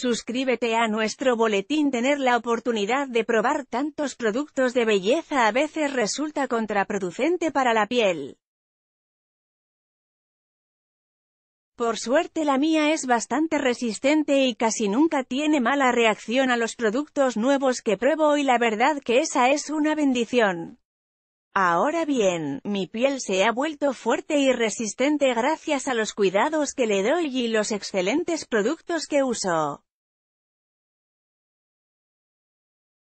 Suscríbete a nuestro boletín Tener la oportunidad de probar tantos productos de belleza a veces resulta contraproducente para la piel. Por suerte la mía es bastante resistente y casi nunca tiene mala reacción a los productos nuevos que pruebo y la verdad que esa es una bendición. Ahora bien, mi piel se ha vuelto fuerte y resistente gracias a los cuidados que le doy y los excelentes productos que uso.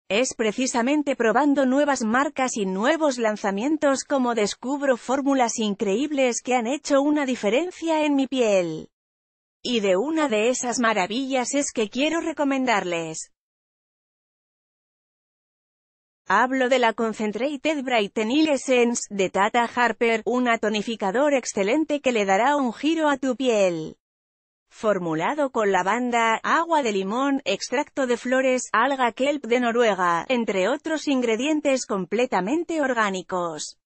Es precisamente probando nuevas marcas y nuevos lanzamientos como descubro fórmulas increíbles que han hecho una diferencia en mi piel. Y de una de esas maravillas es que quiero recomendarles. Hablo de la Concentrated Brightening Essence, de Tata Harper, un atonificador excelente que le dará un giro a tu piel formulado con lavanda, agua de limón, extracto de flores, alga kelp de Noruega, entre otros ingredientes completamente orgánicos.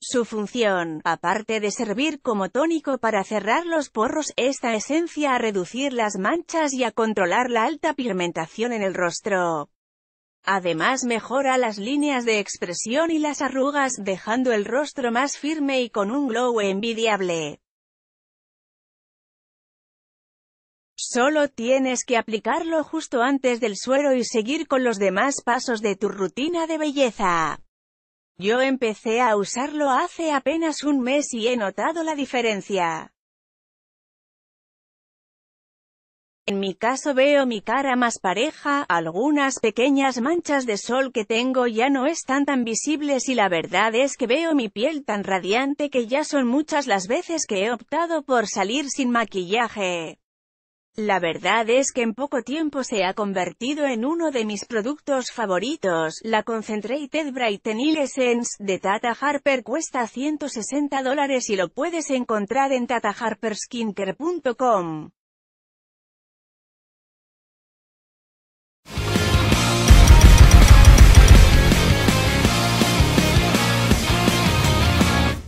Su función, aparte de servir como tónico para cerrar los porros, esta esencia a reducir las manchas y a controlar la alta pigmentación en el rostro. Además mejora las líneas de expresión y las arrugas, dejando el rostro más firme y con un glow envidiable. Solo tienes que aplicarlo justo antes del suero y seguir con los demás pasos de tu rutina de belleza. Yo empecé a usarlo hace apenas un mes y he notado la diferencia. En mi caso veo mi cara más pareja, algunas pequeñas manchas de sol que tengo ya no están tan visibles y la verdad es que veo mi piel tan radiante que ya son muchas las veces que he optado por salir sin maquillaje. La verdad es que en poco tiempo se ha convertido en uno de mis productos favoritos, la Concentrated Brightening Essence, de Tata Harper cuesta 160 dólares y lo puedes encontrar en tataharperskincare.com.